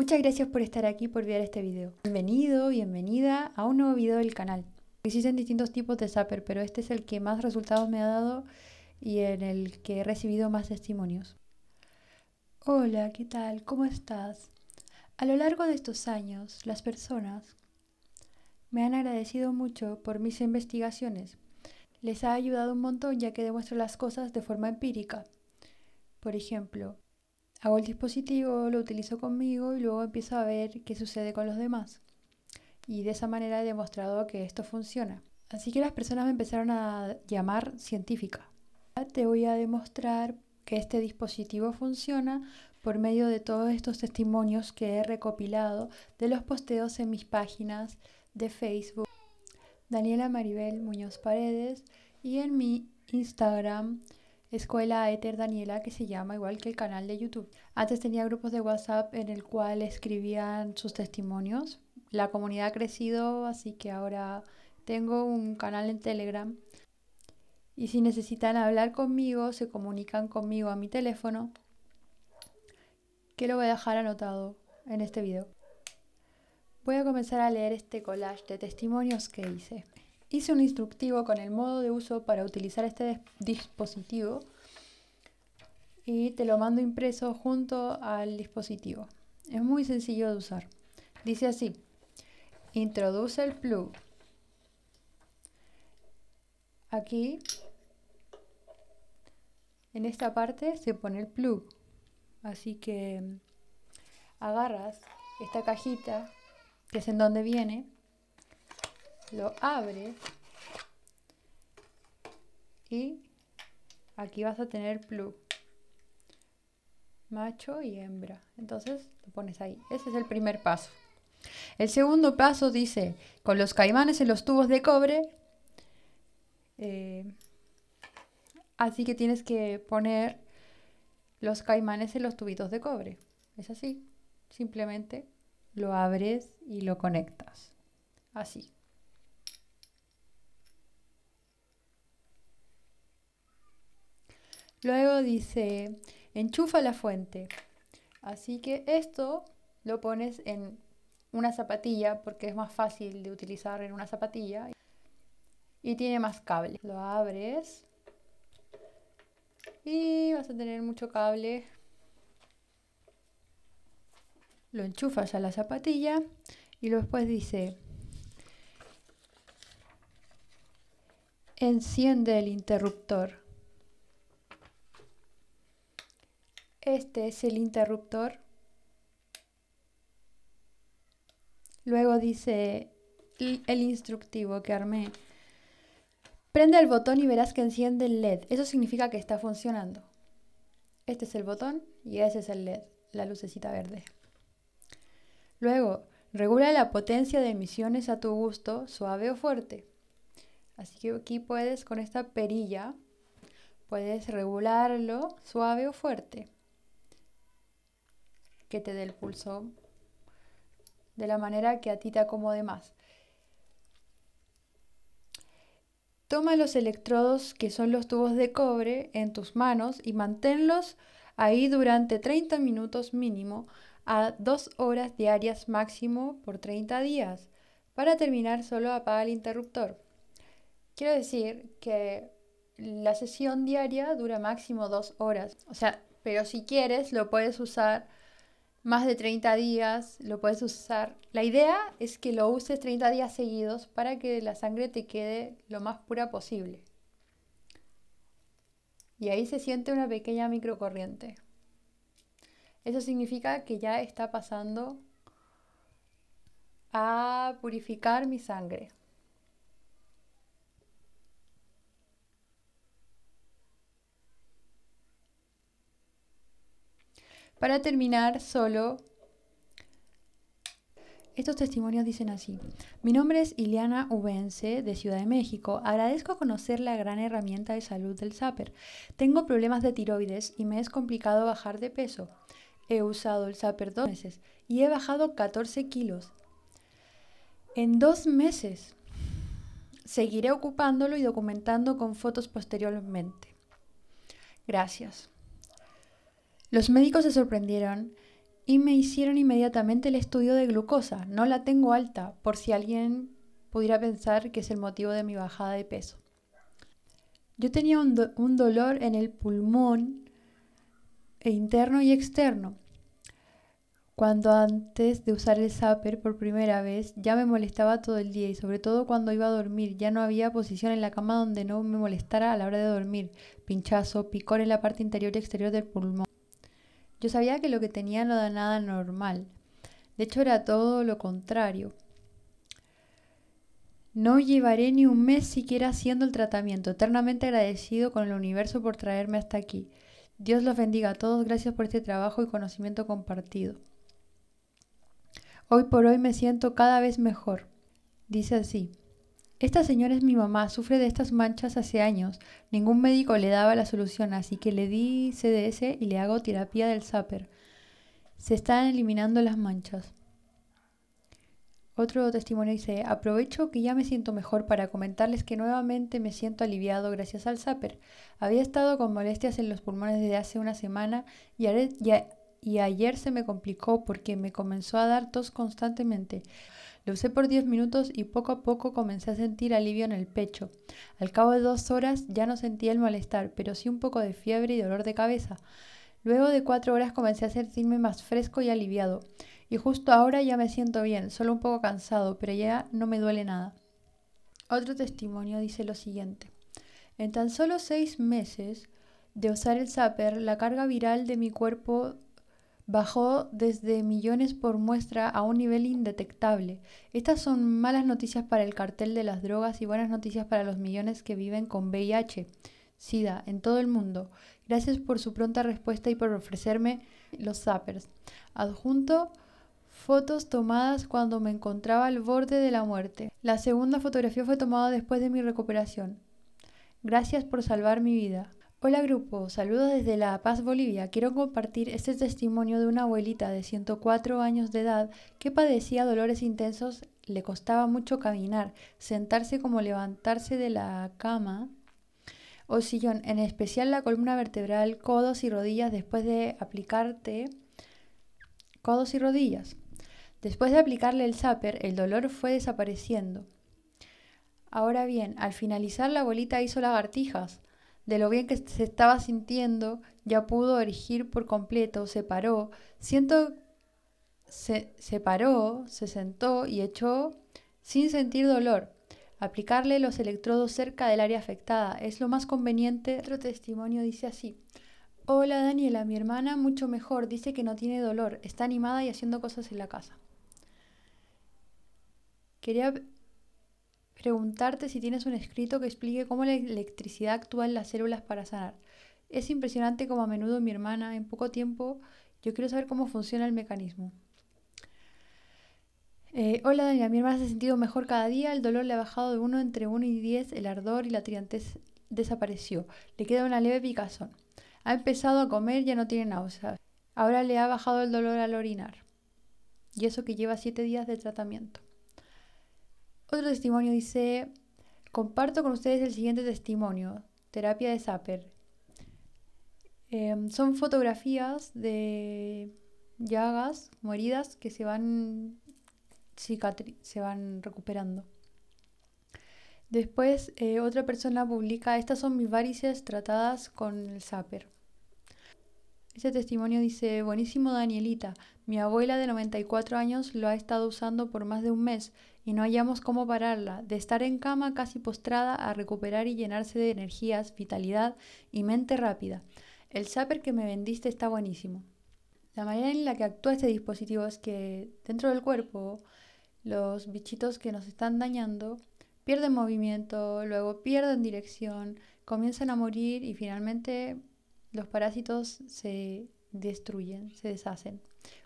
Muchas gracias por estar aquí, por ver este video. Bienvenido, bienvenida a un nuevo video del canal. Existen distintos tipos de Zapper, pero este es el que más resultados me ha dado y en el que he recibido más testimonios. Hola, ¿qué tal? ¿Cómo estás? A lo largo de estos años, las personas me han agradecido mucho por mis investigaciones. Les ha ayudado un montón ya que demuestro las cosas de forma empírica. Por ejemplo, Hago el dispositivo, lo utilizo conmigo y luego empiezo a ver qué sucede con los demás. Y de esa manera he demostrado que esto funciona. Así que las personas me empezaron a llamar científica. Te voy a demostrar que este dispositivo funciona por medio de todos estos testimonios que he recopilado de los posteos en mis páginas de Facebook, Daniela Maribel Muñoz Paredes, y en mi Instagram, Escuela Ether Daniela, que se llama igual que el canal de YouTube. Antes tenía grupos de WhatsApp en el cual escribían sus testimonios. La comunidad ha crecido, así que ahora tengo un canal en Telegram. Y si necesitan hablar conmigo, se comunican conmigo a mi teléfono, que lo voy a dejar anotado en este video. Voy a comenzar a leer este collage de testimonios que hice hice un instructivo con el modo de uso para utilizar este dispositivo y te lo mando impreso junto al dispositivo. Es muy sencillo de usar. Dice así, introduce el plug. Aquí, en esta parte se pone el plug. Así que mm, agarras esta cajita, que es en donde viene, lo abres y aquí vas a tener plug macho y hembra entonces lo pones ahí ese es el primer paso el segundo paso dice con los caimanes en los tubos de cobre eh, así que tienes que poner los caimanes en los tubitos de cobre es así simplemente lo abres y lo conectas así Luego dice, enchufa la fuente. Así que esto lo pones en una zapatilla porque es más fácil de utilizar en una zapatilla y tiene más cable. Lo abres y vas a tener mucho cable. Lo enchufas a la zapatilla y después dice, enciende el interruptor. Este es el interruptor. Luego dice el instructivo que armé. Prende el botón y verás que enciende el LED. Eso significa que está funcionando. Este es el botón y ese es el LED, la lucecita verde. Luego, regula la potencia de emisiones a tu gusto, suave o fuerte. Así que aquí puedes con esta perilla, puedes regularlo suave o fuerte que te dé el pulso de la manera que a ti te acomode más. Toma los electrodos que son los tubos de cobre en tus manos y manténlos ahí durante 30 minutos mínimo a 2 horas diarias máximo por 30 días. Para terminar solo apaga el interruptor. Quiero decir que la sesión diaria dura máximo 2 horas. O sea, pero si quieres lo puedes usar más de 30 días, lo puedes usar. La idea es que lo uses 30 días seguidos para que la sangre te quede lo más pura posible. Y ahí se siente una pequeña microcorriente. Eso significa que ya está pasando a purificar mi sangre. Para terminar, solo estos testimonios dicen así. Mi nombre es Ileana Ubense, de Ciudad de México. Agradezco conocer la gran herramienta de salud del Zapper. Tengo problemas de tiroides y me es complicado bajar de peso. He usado el Zapper dos meses y he bajado 14 kilos. En dos meses seguiré ocupándolo y documentando con fotos posteriormente. Gracias. Los médicos se sorprendieron y me hicieron inmediatamente el estudio de glucosa. No la tengo alta, por si alguien pudiera pensar que es el motivo de mi bajada de peso. Yo tenía un, dolor en el pulmón e interno y externo. Cuando antes de usar el zapper por primera vez ya me molestaba todo el día y sobre todo cuando iba a dormir ya no había posición en la cama donde no me molestara a la hora de dormir. Pinchazo, picor en la parte interior y exterior del pulmón. Yo sabía que lo que tenía no era nada normal. De hecho, era todo lo contrario. No llevaré ni un mes siquiera haciendo el tratamiento, eternamente agradecido con el universo por traerme hasta aquí. Dios los bendiga a todos, gracias por este trabajo y conocimiento compartido. Hoy por hoy me siento cada vez mejor. Dice así. Esta señora es mi mamá, sufre de estas manchas hace años. Ningún médico le daba la solución, así que le di CDS y le hago terapia del Zapper. Se están eliminando las manchas. Otro testimonio dice, aprovecho que ya me siento mejor para comentarles que nuevamente me siento aliviado gracias al Zapper. Había estado con molestias en los pulmones desde hace una semana y, y ayer se me complicó porque me comenzó a dar tos constantemente. Lo usé por 10 minutos y poco a poco comencé a sentir alivio en el pecho. Al cabo de dos horas ya no sentía el malestar, pero sí un poco de fiebre y dolor de cabeza. Luego de cuatro horas comencé a sentirme más fresco y aliviado. Y justo ahora ya me siento bien, solo un poco cansado, pero ya no me duele nada. Otro testimonio dice lo siguiente. En tan solo seis meses de usar el Zapper, la carga viral de mi cuerpo bajó desde millones por muestra a un nivel indetectable. Estas son malas noticias para el cartel de las drogas y buenas noticias para los millones que viven con VIH, SIDA, en todo el mundo. Gracias por su pronta respuesta y por ofrecerme los zappers. Adjunto fotos tomadas cuando me encontraba al borde de la muerte. La segunda fotografía fue tomada después de mi recuperación. Gracias por salvar mi vida. Hola grupo, saludos desde La Paz, Bolivia. Quiero compartir este testimonio de una abuelita de 104 años de edad que padecía dolores intensos, le costaba mucho caminar, sentarse como levantarse de la cama o sillón, en especial la columna vertebral, codos y rodillas después de aplicarte codos y rodillas. Después de aplicarle el zapper, el dolor fue desapareciendo. Ahora bien, al finalizar la abuelita hizo lagartijas de lo bien que se estaba sintiendo, ya pudo erigir por completo, se paró, siento, se, se paró, se sentó y echó sin sentir dolor. Aplicarle los electrodos cerca del área afectada es lo más conveniente. Otro testimonio dice así. Hola Daniela, mi hermana mucho mejor, dice que no tiene dolor, está animada y haciendo cosas en la casa. Quería preguntarte si tienes un escrito que explique cómo la electricidad actúa en las células para sanar. Es impresionante como a menudo mi hermana, en poco tiempo, yo quiero saber cómo funciona el mecanismo. Eh, hola Daniela, mi hermana se ha sentido mejor cada día, el dolor le ha bajado de 1 entre 1 y 10, el ardor y la triantez desapareció, le queda una leve picazón. Ha empezado a comer, ya no tiene náuseas. Ahora le ha bajado el dolor al orinar. Y eso que lleva 7 días de tratamiento. Otro testimonio dice, comparto con ustedes el siguiente testimonio, terapia de Zapper. Em, son fotografías de llagas, moridas, que se van, se van recuperando. Después eh, otra persona publica, estas son mis varices tratadas con el Zapper. Este testimonio dice, buenísimo Danielita, mi abuela de 94 años lo ha estado usando por más de un mes y no hallamos cómo pararla, de estar en cama casi postrada a recuperar y llenarse de energías, vitalidad y mente rápida. El Zapper que me vendiste está buenísimo. La manera en la que actúa este dispositivo es que dentro del cuerpo los bichitos que nos están dañando pierden movimiento, luego pierden dirección, comienzan a morir y finalmente los parásitos se destruyen, se deshacen,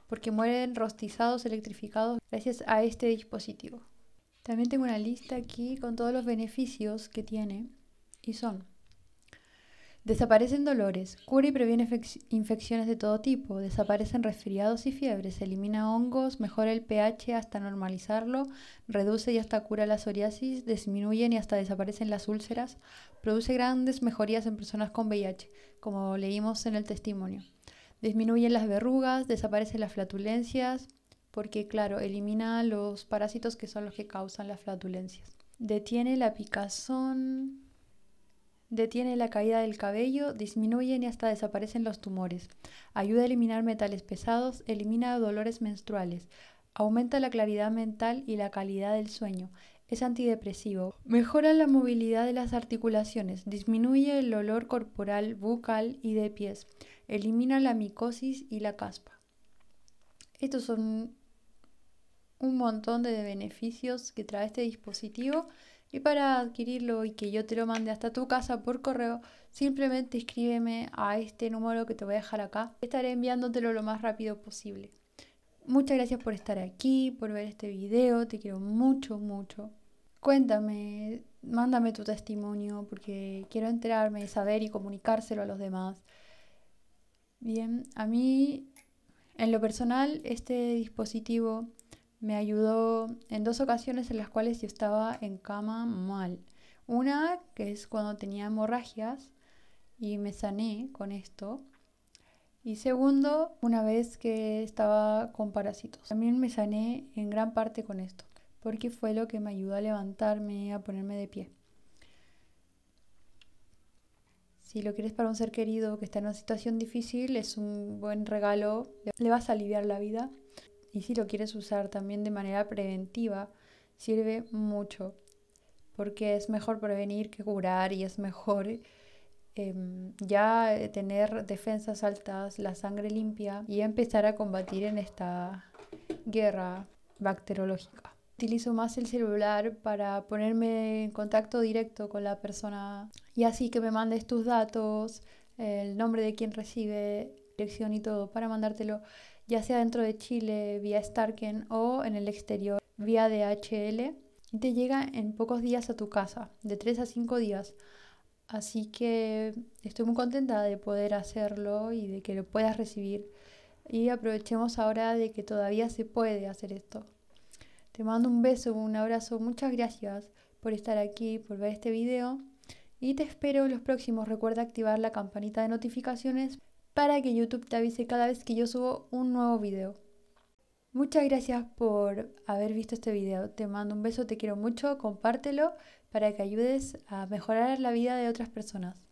porque mueren rostizados, electrificados gracias a este dispositivo. También tengo una lista aquí con todos los beneficios que tiene y son Desaparecen dolores, cura y previene infecciones de todo tipo, desaparecen resfriados y fiebres, elimina hongos, mejora el pH hasta normalizarlo, reduce y hasta cura la psoriasis, disminuyen y hasta desaparecen las úlceras, produce grandes mejorías en personas con VIH, como leímos en el testimonio. Disminuyen las verrugas, desaparecen las flatulencias, porque claro, elimina los parásitos que son los que causan las flatulencias. Detiene la picazón, detiene la caída del cabello, disminuyen y hasta desaparecen los tumores. Ayuda a eliminar metales pesados, elimina dolores menstruales, aumenta la claridad mental y la calidad del sueño. Es antidepresivo. Mejora la movilidad de las articulaciones, disminuye el olor corporal, bucal y de pies. Elimina la micosis y la caspa. Estos son un montón de beneficios que trae este dispositivo y para adquirirlo y que yo te lo mande hasta tu casa por correo, simplemente escríbeme a este número que te voy a dejar acá. Estaré enviándotelo lo más rápido posible. Muchas gracias por estar aquí, por ver este video, te quiero mucho, mucho. Cuéntame, mándame tu testimonio porque quiero enterarme, saber y comunicárselo a los demás. Bien, a mí, en lo personal, este dispositivo me ayudó en dos ocasiones en las cuales yo estaba en cama mal. Una que es cuando tenía hemorragias y me sané con esto. Y segundo, una vez que estaba con parásitos. También me sané en gran parte con esto, porque fue lo que me ayudó a levantarme, a ponerme de pie. Si lo quieres para un ser querido que está en una situación difícil, es un buen regalo, le vas a aliviar la vida. Y si lo quieres usar también de manera preventiva, sirve mucho, porque es mejor prevenir que curar y es mejor em, ya tener defensas altas, la sangre limpia y empezar a combatir en esta guerra bacteriológica. Utilizo más el celular para ponerme en contacto directo con la persona y así que me mandes tus datos, el nombre de quien recibe, lección y todo para mandártelo ya sea dentro de Chile vía Starken o en el exterior vía DHL, y te llega en pocos días a tu casa, de 3 a 5 días. Así que estoy muy contenta de poder hacerlo y de que lo puedas recibir. Y aprovechemos ahora de que todavía se puede hacer esto. Te mando un beso, un abrazo, muchas gracias por estar aquí, por ver este video. Y te espero en los próximos. Recuerda activar la campanita de notificaciones para que YouTube te avise cada vez que yo subo un nuevo video. Muchas gracias por haber visto este video. Te mando un beso, te quiero mucho, compártelo para que ayudes a mejorar la vida de otras personas.